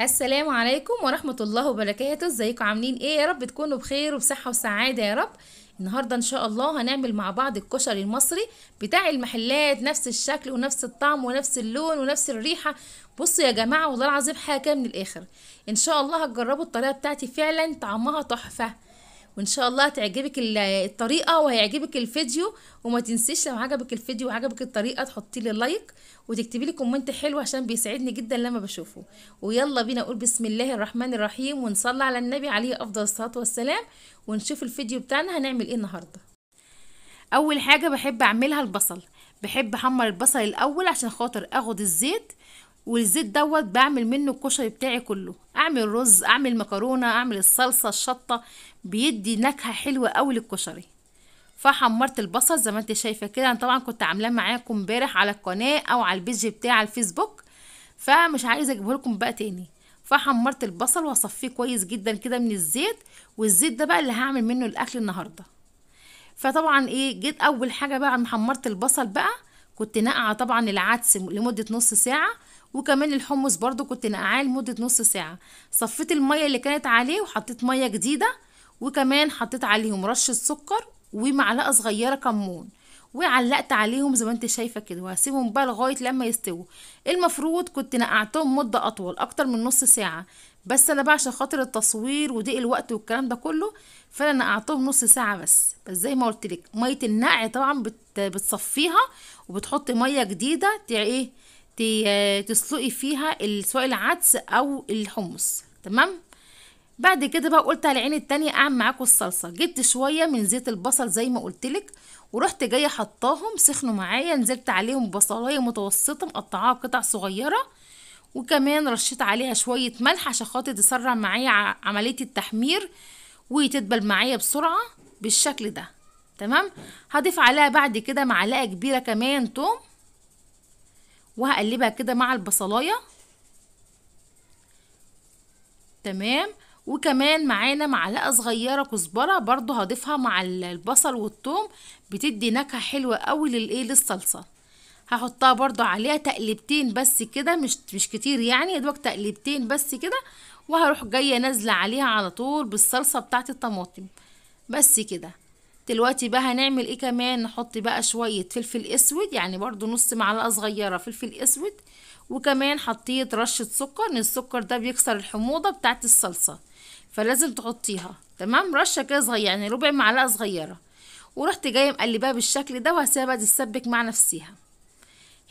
السلام عليكم ورحمة الله وبركاته ازيكم عاملين ايه يا رب تكونوا بخير وبصحة وسعادة يا رب النهاردة ان شاء الله هنعمل مع بعض الكشري المصري بتاع المحلات نفس الشكل ونفس الطعم ونفس اللون ونفس الريحة بصوا يا جماعة والله العظيم حاجة من الاخر ان شاء الله هتجربوا الطريقة بتاعتي فعلا طعمها تحفة وان شاء الله تعجبك الطريقه وهيعجبك الفيديو وما تنسيش لو عجبك الفيديو وعجبك الطريقه تحطي لي لايك وتكتبي لي كومنت حلو عشان بيسعدني جدا لما بشوفه ويلا بينا نقول بسم الله الرحمن الرحيم ونصلي على النبي عليه افضل الصلاه والسلام ونشوف الفيديو بتاعنا هنعمل ايه النهارده اول حاجه بحب اعملها البصل بحب احمر البصل الاول عشان خاطر اخد الزيت والزيت دوت بعمل منه الكشري بتاعي كله اعمل رز اعمل مكرونه اعمل الصلصه الشطه بيدي نكهه حلوه قوي للكشري فحمرت البصل زي ما انت شايفه كده انا طبعا كنت عاملاه معاكم امبارح على القناه او على البيج بتاعي على الفيسبوك فمش عايزه اجيبه لكم بقى تاني فحمرت البصل واصفيه كويس جدا كده من الزيت والزيت ده بقى اللي هعمل منه الاكل النهارده فطبعا ايه جيت اول حاجه بقى محمرت البصل بقى كنت ناقعه طبعا العدس لمده نص ساعه وكمان الحمص برضو كنت نقعاه لمدة نص ساعة صفيت المية اللي كانت عليه وحطيت مية جديدة وكمان حطيت عليهم رشة سكر ومعلقة صغيرة كمون وعلقت عليهم زي ما انت شايفه كده وهسيبهم بقى لغايه لما يستووا المفروض كنت نقعتهم مده اطول اكتر من نص ساعه بس انا بقى عشان خاطر التصوير وضيق الوقت والكلام ده كله فانا نقعتهم نص ساعه بس بس زي ما قلت لك ميه النقع طبعا بتصفيها وبتحط ميه جديده ايه تسلقي فيها سواء العدس او الحمص تمام بعد كده بقى قلت على العين التانية اعمل معاكم الصلصة جبت شوية من زيت البصل زي ما قلتلك ورحت جاية حطاهم سخنوا معايا نزلت عليهم بصلاية متوسطة مقطعاها قطع صغيرة وكمان رشيت عليها شوية ملح عشان خاطر تسرع معايا عملية التحمير وتتبل معايا بسرعة بالشكل ده تمام هضيف عليها بعد كده معلقة كبيرة كمان توم وهقلبها كده مع البصلايه تمام وكمان معانا معلقه صغيره كزبره برضو هضيفها مع البصل والثوم بتدي نكهه حلوه قوي للايه للصلصه هحطها برضو عليها تقلبتين بس كده مش مش كتير يعني يا دوبك تقلبتين بس كده وهروح جايه نازله عليها على طول بالصلصه بتاعت الطماطم بس كده دلوقتي بقى هنعمل ايه كمان نحط بقى شوية فلفل اسود يعني برضو نص معلقة صغيرة فلفل اسود وكمان حطيت رشة سكر ان السكر ده بيكسر الحموضة بتاعت الصلصة فلازم تحطيها تمام رشة كده صغيرة يعني ربع معلقة صغيرة ورحت جاية مقلباها بالشكل ده وهسيبها تتسبك مع نفسها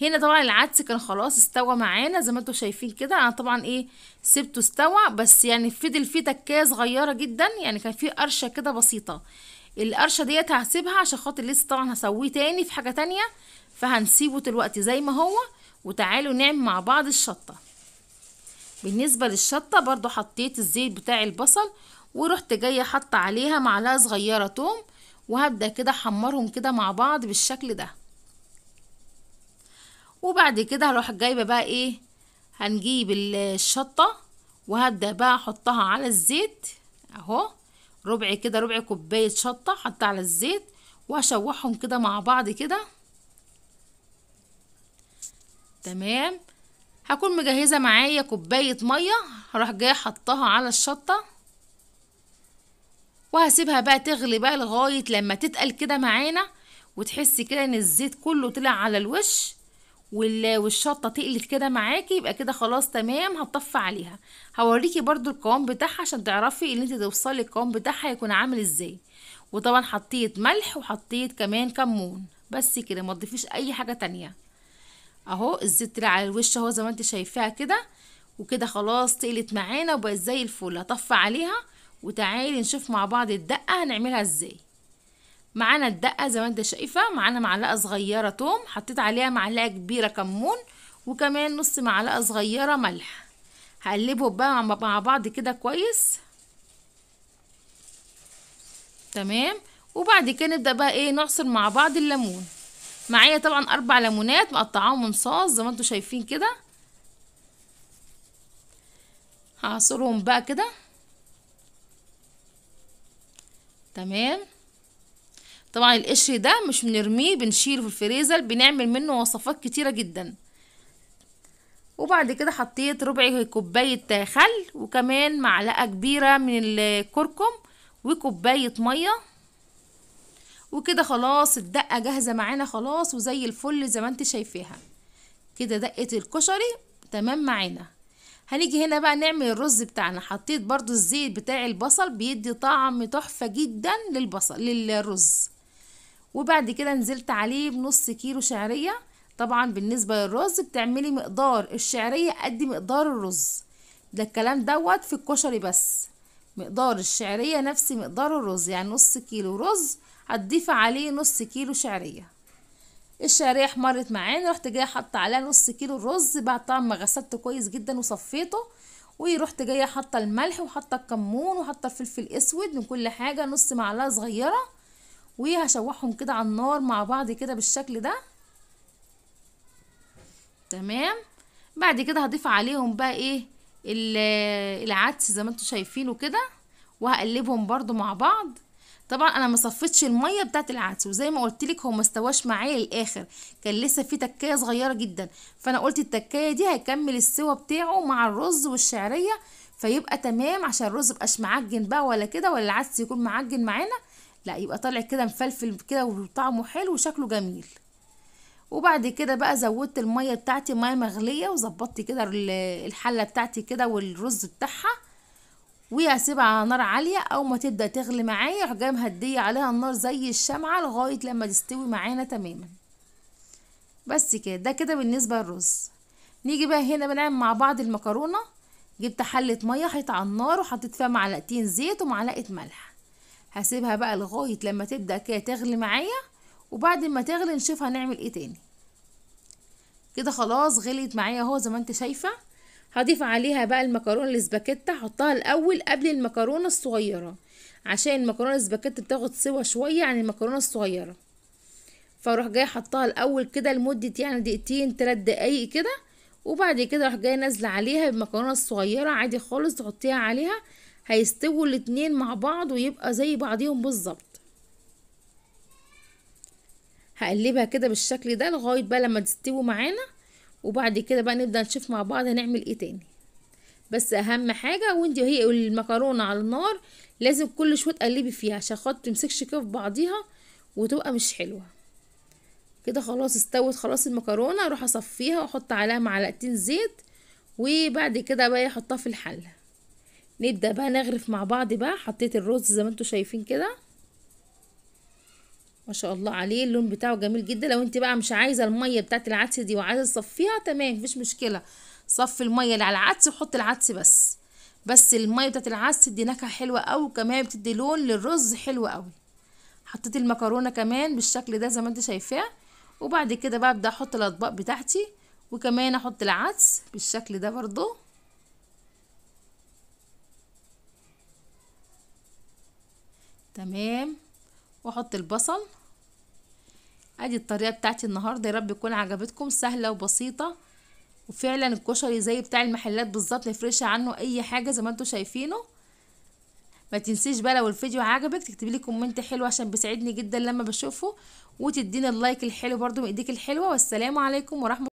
هنا طبعا العدس كان خلاص استوى معانا زي ما انتوا شايفين كده انا طبعا ايه سبته استوى بس يعني فضل فيه تكايه صغيره جدا يعني كان فيه قرشه كده بسيطه القرشه ديت هسيبها عشان خاطر لسه طبعا هسويه تاني في حاجه تانية فهنسيبه دلوقتي زي ما هو وتعالوا نعمل مع بعض الشطه بالنسبه للشطه برضو حطيت الزيت بتاع البصل ورحت جايه حاطه عليها معلقه صغيره توم وهبدا كده احمرهم كده مع بعض بالشكل ده وبعد كده هروح جايبه بقى ايه هنجيب الشطه وهبدا بقى احطها على الزيت اهو ربع كده ربع كوباية شطة حط على الزيت واشوحهم كده مع بعض كده تمام هكون مجهزة معايا كوباية مية هروح جاية حطها على الشطة وهسيبها بقى تغلي بقى لغاية لما تتقل كده معانا وتحسي كده ان الزيت كله طلع على الوش والشطه تقلت كده معاكي يبقى كده خلاص تمام هتطفي عليها هوريكي برضو القوام بتاعها عشان تعرفي ان انت توصلي القوام بتاعها يكون عامل ازاي وطبعا حطيت ملح وحطيت كمان كمون بس كده ما تضيفيش اي حاجه تانية اهو الزيت طلع على الوش اهو زي ما انت شايفاها كده وكده خلاص تقلت معانا وبقت زي الفل هطفي عليها وتعالي نشوف مع بعض الدقه هنعملها ازاي معانا الدقة زي ما انت شايفة معانا معلقة صغيرة توم حطيت عليها معلقة كبيرة كمون وكمان نص معلقة صغيرة ملح هقلبهم بقى مع بعض كده كويس تمام وبعد كده نبدأ بقى ايه نعصر مع بعض الليمون معايا طبعا اربع ليمونات مقطعاهم منصاص زي ما انتوا شايفين كده هعصرهم بقى كده تمام طبعا القشر ده مش بنرميه بنشيله في الفريزر بنعمل منه وصفات كتيرة جدا وبعد كده حطيت ربع كوباية خل وكمان معلقة كبيرة من الكركم وكوباية مية وكده خلاص الدقة جاهزة معانا خلاص وزي الفل زي ما انت شايفاها كده دقة الكشري تمام معانا هنيجي هنا بقى نعمل الرز بتاعنا حطيت برضو الزيت بتاع البصل بيدي طعم تحفة جدا للبصل للرز وبعد كده نزلت عليه بنص كيلو شعرية طبعا بالنسبة للرز بتعملي مقدار الشعرية قد مقدار الرز ده الكلام دوت في الكشري بس مقدار الشعرية نفس مقدار الرز يعني نص كيلو رز هتضيفي عليه نص كيلو شعرية الشعرية حمرت معانا رحت جاية حاطة عليها نص كيلو الرز بعد طبعا ما غسلته كويس جدا وصفيته ورحت جاية حاطة الملح وحاطة الكمون وحاطة الفلفل الاسود من كل حاجة نص معلقة صغيرة وهشوحهم كده على النار مع بعض كده بالشكل ده تمام بعد كده هضيف عليهم بقى ايه العدس زي ما انتوا شايفينه كده وهقلبهم برضو مع بعض طبعا انا ما صفيتش الميه بتاعت العدس وزي ما قلت لك هو ما استواش معايا للاخر كان لسه في تكايه صغيره جدا فانا قلت التكايه دي هيكمل السوا بتاعه مع الرز والشعريه فيبقى تمام عشان الرز مبقاش معجن بقى ولا كده ولا العدس يكون معجن معانا لا يبقى طالع كده مفلفل كده وطعمه حلو وشكله جميل وبعد كده بقى زودت الميه بتاعتي ميه مغليه وظبطت كده الحله بتاعتي كده والرز بتاعها وهسيبها على نار عاليه او ما تبدا تغلي معايا اروح جايه مهديه عليها النار زي الشمعه لغايه لما تستوي معانا تماما بس كده ده كده بالنسبه للرز نيجي بقى هنا بنعمل مع بعض المكرونه جبت حله ميه حطيت على النار وحطيت فيها معلقتين زيت ومعلقه ملح هسيبها بقى لغاية لما تبدأ كده تغلي معايا وبعد ما تغلي نشوف هنعمل ايه تاني كده خلاص غليت معايا اهو زي ما انت شايفة هضيف عليها بقى المكرونة الاسباجيتا هحطها الاول قبل المكرونة الصغيرة عشان المكرونة الاسباجيتا بتاخد سوا شوية عن المكرونة الصغيرة فاروح جايه حطها الاول كده لمده يعني دقيقتين تلات دقايق كده وبعد كده اروح جايه نازله عليها بالمكرونه الصغيره عادي خالص تحطيها عليها هيستووا الاتنين مع بعض ويبقى زي بعضيهم بالظبط هقلبها كده بالشكل ده لغاية بقى لما تستوي معانا وبعد كده بقى نبدأ نشوف مع بعض هنعمل ايه تاني بس اهم حاجة وانت وهي المكرونة على النار لازم كل شوية تقلبي فيها عشان خاطر متمسكش كده في بعضيها وتبقى مش حلوة كده خلاص استوت خلاص المكرونة اروح اصفيها واحط عليها معلقتين زيت وبعد كده بقى إيه احطها في الحله نبدأ بقى نغرف مع بعض بقى حطيت الرز زي ما انتوا شايفين كده ما شاء الله عليه اللون بتاعه جميل جدا لو انت بقى مش عايزه الميه بتاعت العدس دي وعايزه تصفيها تمام مفيش مشكله صفي الميه اللي على العدس وحط العدس بس بس الميه بتاعت العدس دي نكهه حلوه قوي وكمان بتدي لون للرز حلو قوي حطيت المكرونه كمان بالشكل ده زي ما انت شايفاه وبعد كده بقى ابدا احط الاطباق بتاعتي وكمان احط العدس بالشكل ده برضه تمام واحط البصل ادي الطريقه بتاعتي النهارده يا رب تكون عجبتكم سهله وبسيطه وفعلا الكشري زي بتاع المحلات بالظبط مفرقش عنه اي حاجه زي ما انتم شايفينه ما تنسيش بقى لو الفيديو عجبك تكتبي لي كومنت حلو عشان بيسعدني جدا لما بشوفه وتديني اللايك الحلو برده من ايديك الحلوه والسلام عليكم ورحمه